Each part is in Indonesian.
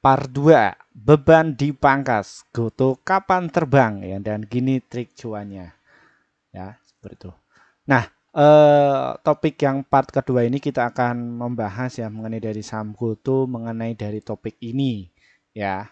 Par 2, beban dipangkas, goto kapan terbang ya dan gini trik cuannya. Ya, seperti itu. Nah, eh, topik yang part kedua ini kita akan membahas ya mengenai dari saham goto mengenai dari topik ini ya.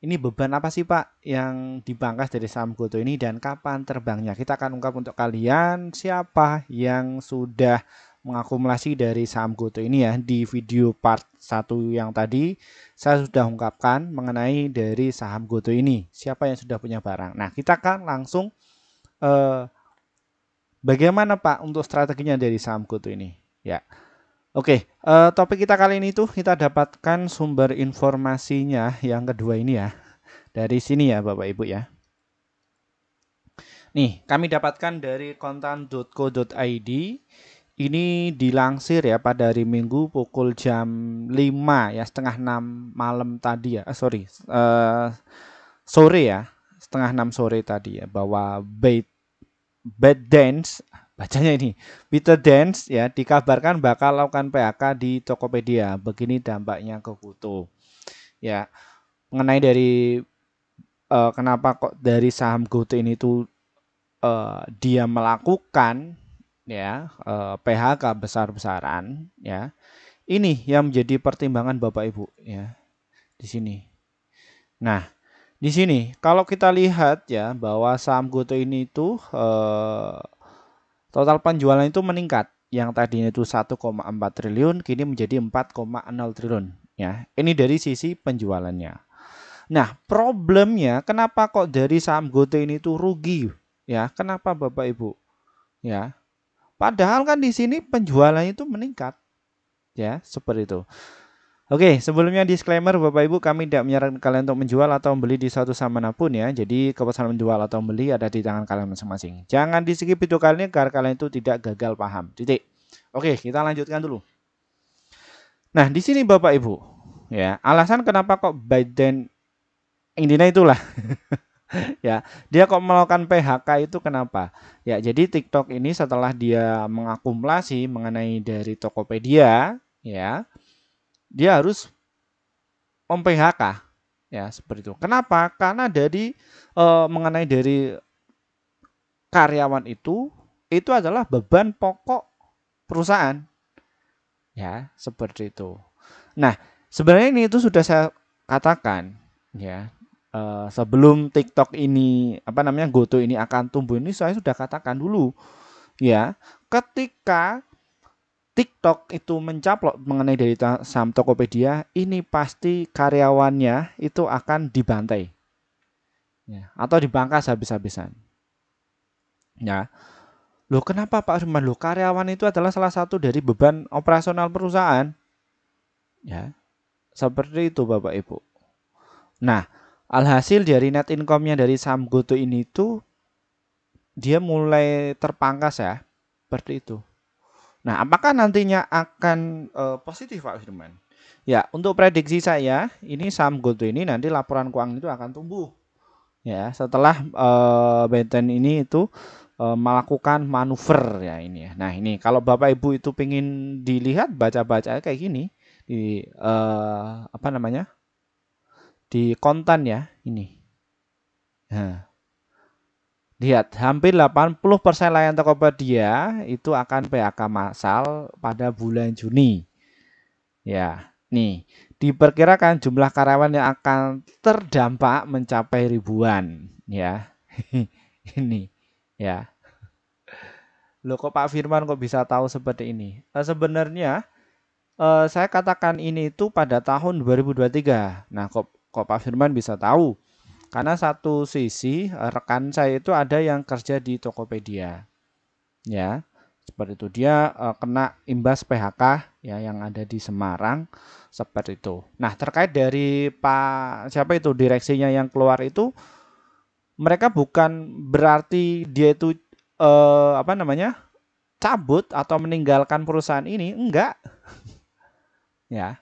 Ini beban apa sih Pak yang dipangkas dari saham goto ini dan kapan terbangnya? Kita akan ungkap untuk kalian siapa yang sudah mengakumulasi dari saham GoTo ini ya di video part 1 yang tadi saya sudah ungkapkan mengenai dari saham GoTo ini siapa yang sudah punya barang nah kita akan langsung eh, bagaimana Pak untuk strateginya dari saham GoTo ini ya Oke, eh, topik kita kali ini tuh kita dapatkan sumber informasinya yang kedua ini ya. Dari sini ya Bapak Ibu ya. Nih, kami dapatkan dari kontan.co.id ini dilansir ya pada hari Minggu pukul jam 5 ya setengah 6 malam tadi ya, eh, sorry, eh, sore ya, setengah 6 sore tadi ya bahwa Bad, Bad Dance bacanya ini Peter Dance ya dikabarkan bakal lakukan PHK di Tokopedia. Begini dampaknya ke Kuto. Ya, mengenai dari uh, kenapa kok dari saham Kuto ini tuh uh, dia melakukan ya eh, PHK besar-besaran ya ini yang menjadi pertimbangan Bapak Ibu ya di sini. Nah, di sini kalau kita lihat ya bahwa saham Goto ini itu eh, total penjualan itu meningkat yang tadinya itu 1,4 triliun kini menjadi 4,0 triliun ya. Ini dari sisi penjualannya. Nah, problemnya kenapa kok dari saham Goto ini itu rugi ya? Kenapa Bapak Ibu? Ya. Padahal kan di sini penjualan itu meningkat. Ya, seperti itu. Oke, sebelumnya disclaimer Bapak Ibu kami tidak menyarankan kalian untuk menjual atau membeli di suatu saham manapun ya. Jadi keputusan menjual atau membeli ada di tangan kalian masing-masing. Jangan di skip video kali ini agar kalian itu tidak gagal paham. Titik. Oke, kita lanjutkan dulu. Nah, di sini Bapak Ibu, ya, alasan kenapa kok Biden Indina itulah. ya, dia kok melakukan PHK itu kenapa? Ya, jadi TikTok ini setelah dia mengakumulasi mengenai dari Tokopedia, ya, dia harus mem-PHK, ya seperti itu. Kenapa? Karena dari e, mengenai dari karyawan itu itu adalah beban pokok perusahaan, ya seperti itu. Nah, sebenarnya ini itu sudah saya katakan, ya uh, sebelum TikTok ini apa namanya GoTo ini akan tumbuh ini saya sudah katakan dulu ya ketika TikTok itu mencaplok mengenai dari saham Tokopedia ini pasti karyawannya itu akan dibantai ya, atau dibangkas habis-habisan ya Loh kenapa Pak Suman? Loh karyawan itu adalah salah satu dari beban operasional perusahaan. Ya. Seperti itu Bapak Ibu. Nah, Alhasil dari net income-nya dari saham Goto ini tuh dia mulai terpangkas ya, seperti itu. Nah, apakah nantinya akan uh, positif Pak Firman? Ya, untuk prediksi saya, ini saham Goto ini nanti laporan keuangan itu akan tumbuh. Ya, setelah uh, Benten ini itu uh, melakukan manuver ya ini ya. Nah, ini kalau Bapak Ibu itu ingin dilihat baca-baca kayak gini di uh, apa namanya? di kontan ya ini. Nah, lihat hampir 80% layanan Tokopedia itu akan PHK massal pada bulan Juni. Ya, nih diperkirakan jumlah karyawan yang akan terdampak mencapai ribuan ya. ini ya. Loh kok Pak Firman kok bisa tahu seperti ini? Nah, sebenarnya eh, saya katakan ini itu pada tahun 2023. Nah, kok Kok Pak Firman bisa tahu? Karena satu sisi eh, rekan saya itu ada yang kerja di Tokopedia. Ya, seperti itu dia uh, kena imbas PHK ya yang ada di Semarang seperti itu. Nah, terkait dari Pak siapa itu direksinya yang keluar itu mereka bukan berarti dia itu eh, apa namanya? cabut atau meninggalkan perusahaan ini, enggak. ya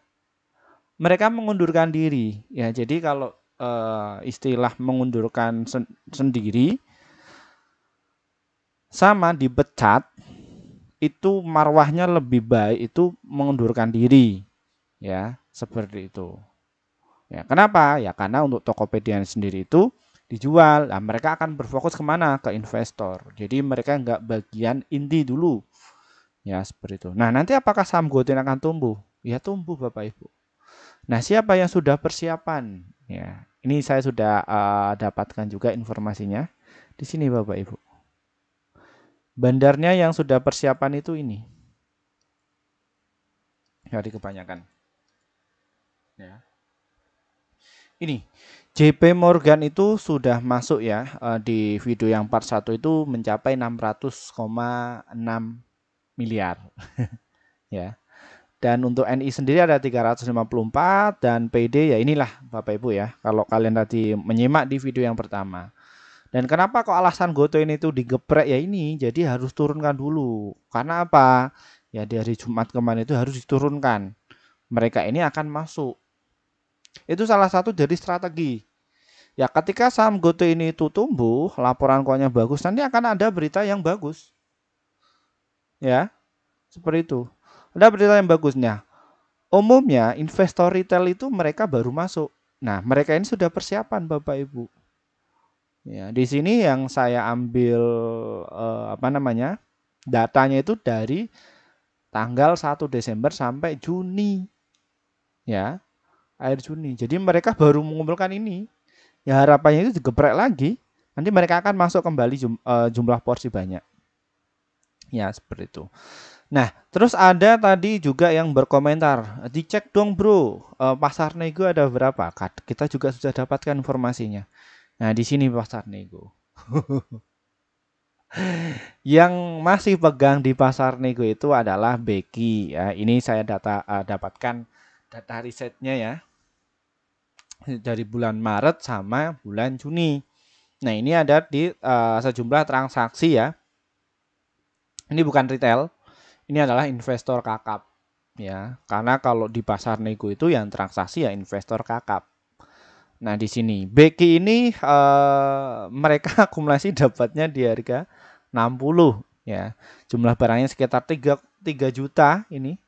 mereka mengundurkan diri ya jadi kalau uh, istilah mengundurkan sen sendiri sama dipecat itu marwahnya lebih baik itu mengundurkan diri ya seperti itu ya kenapa ya karena untuk Tokopedia sendiri itu dijual nah, mereka akan berfokus kemana ke investor jadi mereka nggak bagian inti dulu ya seperti itu nah nanti apakah saham Gotin akan tumbuh ya tumbuh bapak ibu Nah, siapa yang sudah persiapan? Ya, ini saya sudah uh, dapatkan juga informasinya di sini Bapak Ibu. Bandarnya yang sudah persiapan itu ini. Ya, kebanyakan. Ya. Ini JP Morgan itu sudah masuk ya eh, di video yang part 1 itu mencapai 600,6 miliar. ya. Dan untuk NI sendiri ada 354 dan PD ya inilah Bapak Ibu ya. Kalau kalian tadi menyimak di video yang pertama. Dan kenapa kok alasan goto ini tuh digeprek ya ini? Jadi harus turunkan dulu. Karena apa? Ya dari Jumat kemarin itu harus diturunkan. Mereka ini akan masuk. Itu salah satu dari strategi. Ya ketika saham goto ini itu tumbuh, laporan keuangannya bagus, nanti akan ada berita yang bagus. Ya, seperti itu. Ada berita yang bagusnya. Umumnya investor retail itu mereka baru masuk. Nah, mereka ini sudah persiapan Bapak Ibu. Ya, di sini yang saya ambil eh, apa namanya? datanya itu dari tanggal 1 Desember sampai Juni. Ya. Akhir Juni. Jadi mereka baru mengumpulkan ini. Ya harapannya itu digeprek lagi, nanti mereka akan masuk kembali jum, eh, jumlah porsi banyak. Ya, seperti itu. Nah, terus ada tadi juga yang berkomentar, dicek dong bro, eh, pasar nego ada berapa? Kita juga sudah dapatkan informasinya. Nah, di sini pasar nego. yang masih pegang di pasar nego itu adalah Becky. Ya, ini saya data uh, dapatkan data risetnya ya dari bulan Maret sama bulan Juni. Nah ini ada di uh, sejumlah transaksi ya. Ini bukan retail, ini adalah investor kakap ya karena kalau di pasar nego itu yang transaksi ya investor kakap nah di sini BK ini uh, mereka akumulasi dapatnya di harga 60 ya jumlah barangnya sekitar 3, 3 juta ini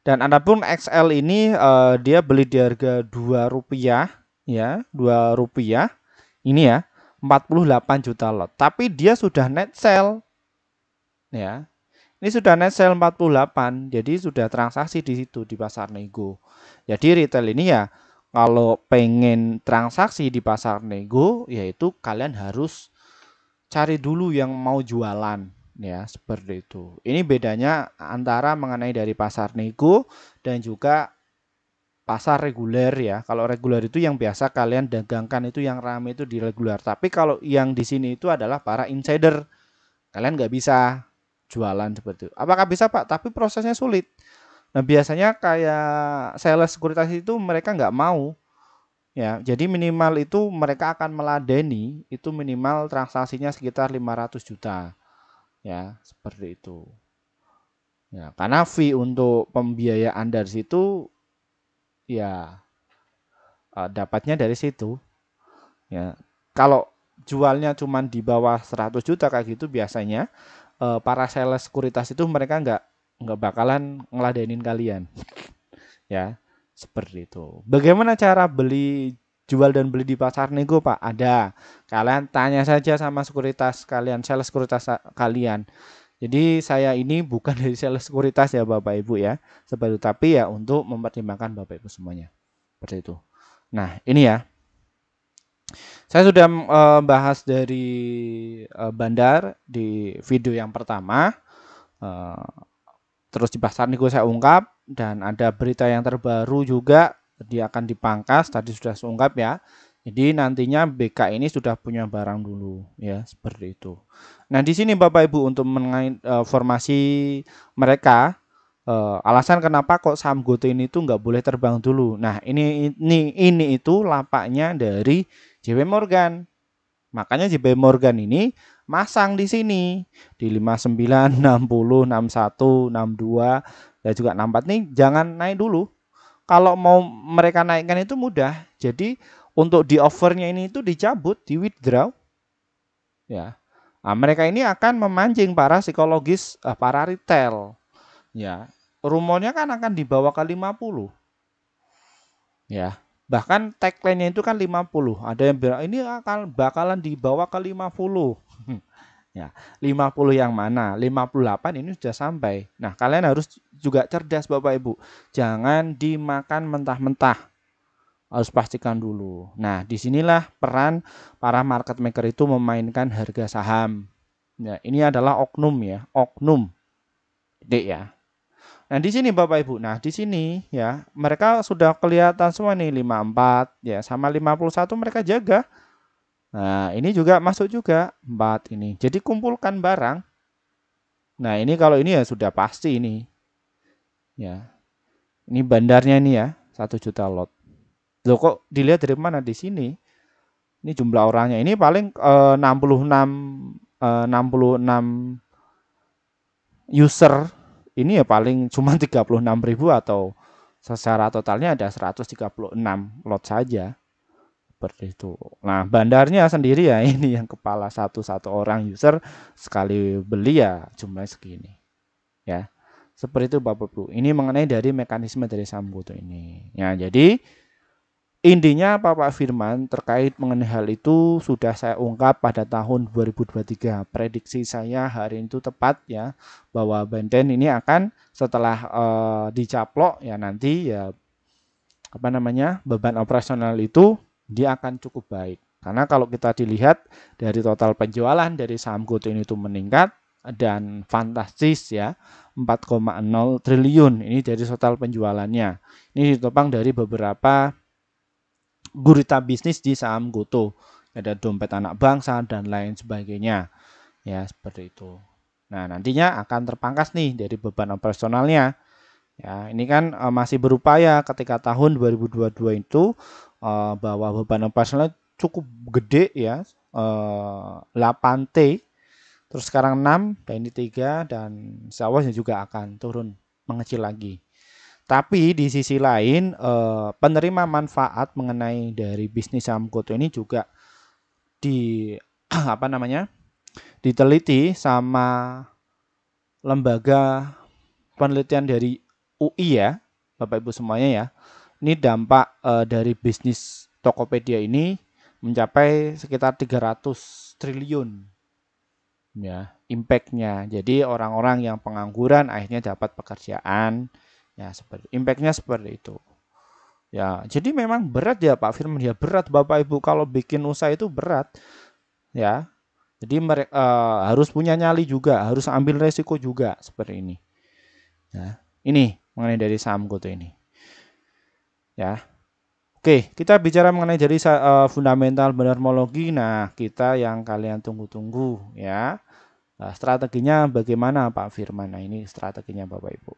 dan adapun XL ini uh, dia beli di harga 2 rupiah ya 2 rupiah ini ya 48 juta lot tapi dia sudah net sell ya ini sudah net sale 48, jadi sudah transaksi di situ di pasar nego. Jadi retail ini ya kalau pengen transaksi di pasar nego yaitu kalian harus cari dulu yang mau jualan ya seperti itu. Ini bedanya antara mengenai dari pasar nego dan juga pasar reguler ya. Kalau reguler itu yang biasa kalian dagangkan itu yang ramai itu di reguler. Tapi kalau yang di sini itu adalah para insider. Kalian nggak bisa jualan seperti itu. Apakah bisa Pak? Tapi prosesnya sulit. Nah biasanya kayak sales sekuritas itu mereka nggak mau ya jadi minimal itu mereka akan meladeni itu minimal transaksinya sekitar 500 juta ya seperti itu ya karena fee untuk pembiayaan dari situ ya eh, dapatnya dari situ ya kalau jualnya cuma di bawah 100 juta kayak gitu biasanya uh, para sales sekuritas itu mereka nggak nggak bakalan ngeladenin kalian ya seperti itu bagaimana cara beli jual dan beli di pasar nego pak ada kalian tanya saja sama sekuritas kalian sales sekuritas kalian jadi saya ini bukan dari sales sekuritas ya bapak ibu ya seperti tapi ya untuk mempertimbangkan bapak ibu semuanya seperti itu nah ini ya saya sudah uh, bahas dari uh, bandar di video yang pertama. Uh, terus di pasar nego saya ungkap dan ada berita yang terbaru juga dia akan dipangkas tadi sudah saya ya. Jadi nantinya BK ini sudah punya barang dulu ya seperti itu. Nah di sini Bapak Ibu untuk mengenai uh, formasi mereka uh, alasan kenapa kok saham Goto ini tuh nggak boleh terbang dulu. Nah ini ini ini itu lapaknya dari JP Morgan. Makanya JP Morgan ini masang di sini di 59, 60, 61, 62 dan juga 64 nih jangan naik dulu. Kalau mau mereka naikkan itu mudah. Jadi untuk di offernya ini itu dicabut, di withdraw. Ya. Nah, mereka ini akan memancing para psikologis eh, para retail. Ya, rumornya kan akan dibawa ke 50. Ya. Bahkan tagline-nya itu kan 50. Ada yang bilang ini akan bakalan dibawa ke 50. ya, 50 yang mana? 58 ini sudah sampai. Nah, kalian harus juga cerdas Bapak Ibu. Jangan dimakan mentah-mentah harus pastikan dulu. Nah, disinilah peran para market maker itu memainkan harga saham. Nah, ini adalah oknum ya, oknum. Dek ya, Nah, di sini Bapak Ibu. Nah, di sini ya, mereka sudah kelihatan semua nih 54 ya, sama 51 mereka jaga. Nah, ini juga masuk juga 4 ini. Jadi kumpulkan barang. Nah, ini kalau ini ya sudah pasti ini. Ya. Ini bandarnya ini ya, 1 juta lot. Loh kok dilihat dari mana di sini? Ini jumlah orangnya. Ini paling eh, 66 eh, 66 user ini ya paling cuma 36.000 atau secara totalnya ada 136 lot saja seperti itu. Nah, bandarnya sendiri ya ini yang kepala satu-satu orang user sekali beli ya jumlah segini. Ya. Seperti itu Bapak Ibu. Ini mengenai dari mekanisme dari sambut ini. Ya, jadi Intinya Bapak Firman terkait mengenai hal itu sudah saya ungkap pada tahun 2023. Prediksi saya hari itu tepat ya bahwa Benten ini akan setelah e, dicaplok ya nanti ya apa namanya beban operasional itu dia akan cukup baik. Karena kalau kita dilihat dari total penjualan dari saham Goto ini itu meningkat dan fantastis ya 4,0 triliun ini dari total penjualannya. Ini ditopang dari beberapa gurita bisnis di saham Goto, ada dompet anak bangsa dan lain sebagainya. Ya, seperti itu. Nah, nantinya akan terpangkas nih dari beban operasionalnya. Ya, ini kan uh, masih berupaya ketika tahun 2022 itu uh, bahwa beban operasional cukup gede ya, Uh, eh, 8T, terus sekarang 6, dan ini 3, dan sawahnya juga akan turun mengecil lagi. Tapi di sisi lain eh, penerima manfaat mengenai dari bisnis saham ini juga di apa namanya? diteliti sama lembaga penelitian dari UI ya, Bapak Ibu semuanya ya. Ini dampak eh, dari bisnis Tokopedia ini mencapai sekitar 300 triliun ya impactnya jadi orang-orang yang pengangguran akhirnya dapat pekerjaan ya seperti impactnya seperti itu ya jadi memang berat ya Pak Firman ya berat Bapak Ibu kalau bikin usaha itu berat ya jadi uh, harus punya nyali juga harus ambil resiko juga seperti ini ya ini mengenai dari saham goto ini ya Oke, kita bicara mengenai jadi uh, eh, fundamental benermologi. Nah, kita yang kalian tunggu-tunggu ya. Nah, strateginya bagaimana Pak Firman? Nah, ini strateginya Bapak Ibu.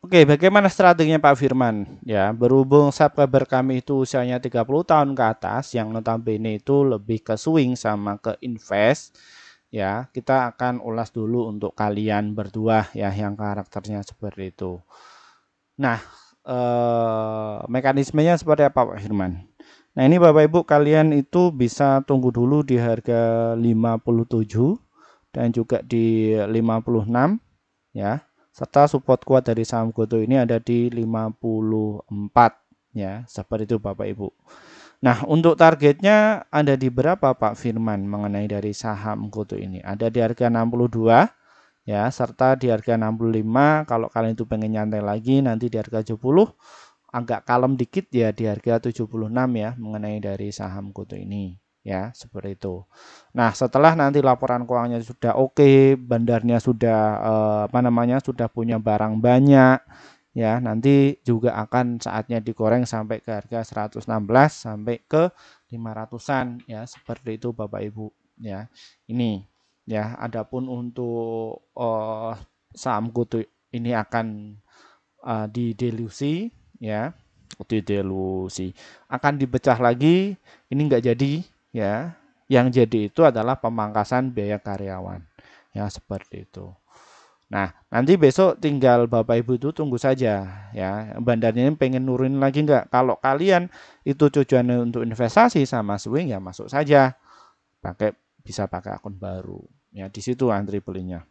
Oke, bagaimana strateginya Pak Firman? Ya, berhubung subscriber kami itu usianya 30 tahun ke atas, yang notabene itu lebih ke swing sama ke invest, ya, kita akan ulas dulu untuk kalian berdua ya yang karakternya seperti itu. Nah, eh, mekanismenya seperti apa Pak Firman? Nah, ini Bapak Ibu kalian itu bisa tunggu dulu di harga 57 dan juga di 56 ya serta support kuat dari saham Goto ini ada di 54 ya seperti itu Bapak Ibu. Nah, untuk targetnya ada di berapa Pak Firman mengenai dari saham Goto ini? Ada di harga 62 ya serta di harga 65 kalau kalian itu pengen nyantai lagi nanti di harga 70 agak kalem dikit ya di harga 76 ya mengenai dari saham Goto ini ya seperti itu. Nah setelah nanti laporan keuangannya sudah oke, bandarnya sudah eh, apa namanya sudah punya barang banyak, ya nanti juga akan saatnya digoreng sampai ke harga 116 sampai ke 500-an ya seperti itu Bapak Ibu ya. Ini ya adapun untuk eh, saham kutu ini akan eh, didelusi ya didelusi akan dipecah lagi ini enggak jadi ya yang jadi itu adalah pemangkasan biaya karyawan ya seperti itu nah nanti besok tinggal bapak ibu itu tunggu saja ya bandarnya ini pengen nurunin lagi nggak kalau kalian itu tujuannya untuk investasi sama swing ya masuk saja pakai bisa pakai akun baru ya di situ antri belinya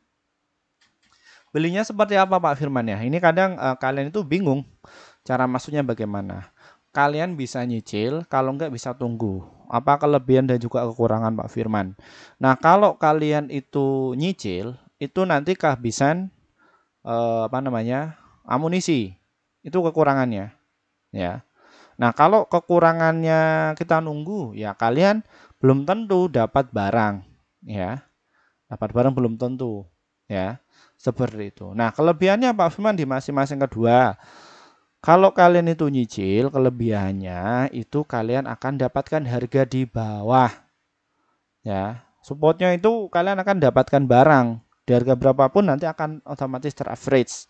belinya seperti apa Pak Firman ya ini kadang uh, kalian itu bingung cara masuknya bagaimana kalian bisa nyicil kalau nggak bisa tunggu apa kelebihan dan juga kekurangan Pak Firman. Nah, kalau kalian itu nyicil, itu nanti kehabisan eh, apa namanya? amunisi. Itu kekurangannya. Ya. Nah, kalau kekurangannya kita nunggu, ya kalian belum tentu dapat barang, ya. Dapat barang belum tentu, ya. Seperti itu. Nah, kelebihannya Pak Firman di masing-masing kedua. Kalau kalian itu nyicil, kelebihannya itu kalian akan dapatkan harga di bawah. Ya, supportnya itu kalian akan dapatkan barang di harga berapapun nanti akan otomatis teraverage.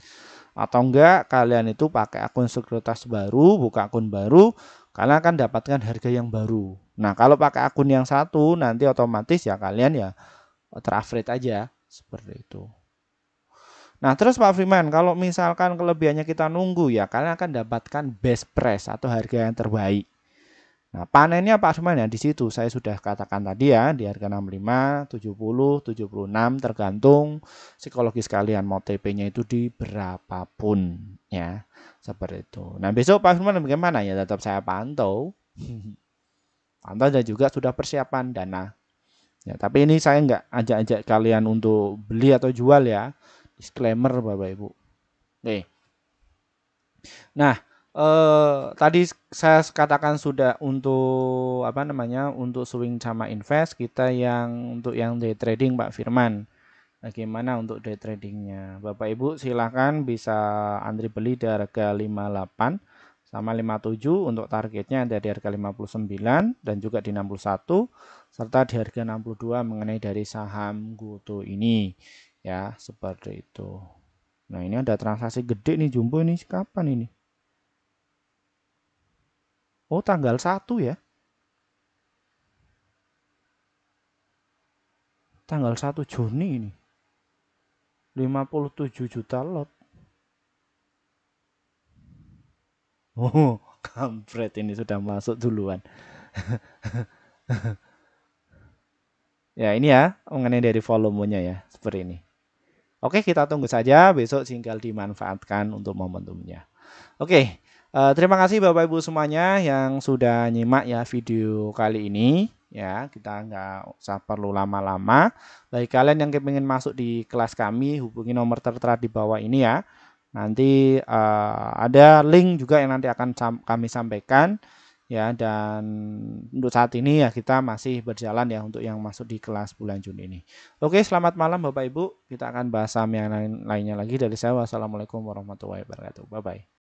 Atau enggak kalian itu pakai akun sekuritas baru, buka akun baru, kalian akan dapatkan harga yang baru. Nah, kalau pakai akun yang satu nanti otomatis ya kalian ya teraverage aja seperti itu. Nah, terus Pak Freeman, kalau misalkan kelebihannya kita nunggu ya, kalian akan dapatkan best price atau harga yang terbaik. Nah, panennya Pak Freeman ya di situ saya sudah katakan tadi ya, di harga 65, 70, 76 tergantung psikologis kalian mau TP-nya itu di berapapun ya. Seperti itu. Nah, besok Pak Freeman bagaimana ya? Tetap saya pantau. pantau dan juga sudah persiapan dana. Ya, tapi ini saya nggak ajak-ajak kalian untuk beli atau jual ya disclaimer Bapak Ibu. Nih. Nah, eh, tadi saya katakan sudah untuk apa namanya untuk swing sama invest kita yang untuk yang day trading Pak Firman. Bagaimana untuk day tradingnya? Bapak Ibu silahkan bisa antri beli dari harga 58 sama 57 untuk targetnya ada di harga 59 dan juga di 61 serta di harga 62 mengenai dari saham Goto ini ya seperti itu nah ini ada transaksi gede nih jumbo ini kapan ini oh tanggal 1 ya tanggal 1 Juni ini 57 juta lot oh kampret ini sudah masuk duluan ya ini ya mengenai dari volumenya ya seperti ini Oke, kita tunggu saja besok tinggal dimanfaatkan untuk momentumnya. Oke, eh, terima kasih Bapak Ibu semuanya yang sudah nyimak ya video kali ini ya kita nggak usah perlu lama-lama bagi kalian yang ingin masuk di kelas kami hubungi nomor tertera di bawah ini ya nanti uh, ada link juga yang nanti akan kami sampaikan ya dan untuk saat ini ya kita masih berjalan ya untuk yang masuk di kelas bulan Juni ini. Oke, selamat malam Bapak Ibu. Kita akan bahas saham yang lain lainnya lagi dari saya. Wassalamualaikum warahmatullahi wabarakatuh. Bye bye.